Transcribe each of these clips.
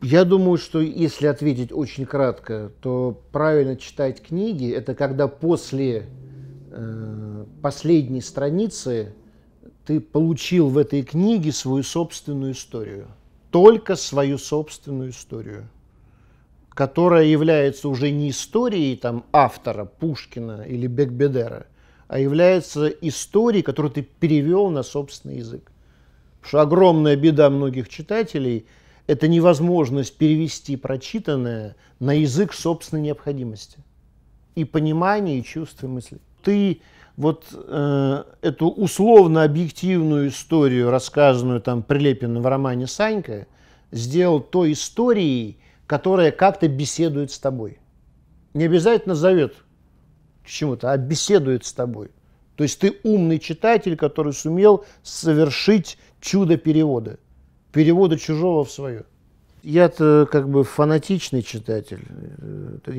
Я думаю, что если ответить очень кратко, то правильно читать книги – это когда после э, последней страницы ты получил в этой книге свою собственную историю. Только свою собственную историю, которая является уже не историей там, автора Пушкина или Бекбедера, а является историей, которую ты перевел на собственный язык. Потому что огромная беда многих читателей – это невозможность перевести прочитанное на язык собственной необходимости и понимания, и чувств, и мыслей. Ты вот э, эту условно-объективную историю, рассказанную там Прилепиным в романе «Санька», сделал той историей, которая как-то беседует с тобой. Не обязательно зовет к чему-то, а беседует с тобой. То есть ты умный читатель, который сумел совершить чудо перевода – перевода чужого в свое. Я-то как бы фанатичный читатель. Э,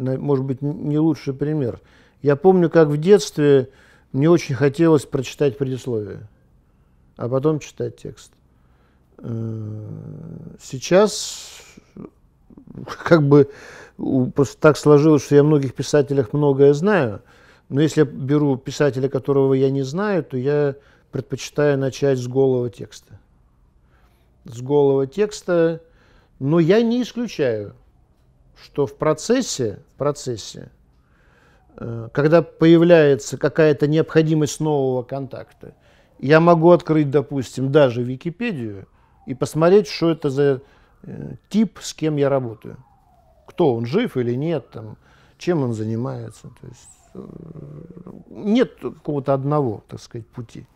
я, может быть, не лучший пример. Я помню, как в детстве мне очень хотелось прочитать предисловие, а потом читать текст. Э, сейчас как бы просто так сложилось, что я многих писателях многое знаю, но если я беру писателя, которого я не знаю, то я предпочитаю начать с голого текста с голого текста, но я не исключаю, что в процессе, процессе э, когда появляется какая-то необходимость нового контакта, я могу открыть, допустим, даже Википедию и посмотреть, что это за э, тип, с кем я работаю. Кто он, жив или нет, там, чем он занимается. То есть э, нет какого-то одного, так сказать, пути.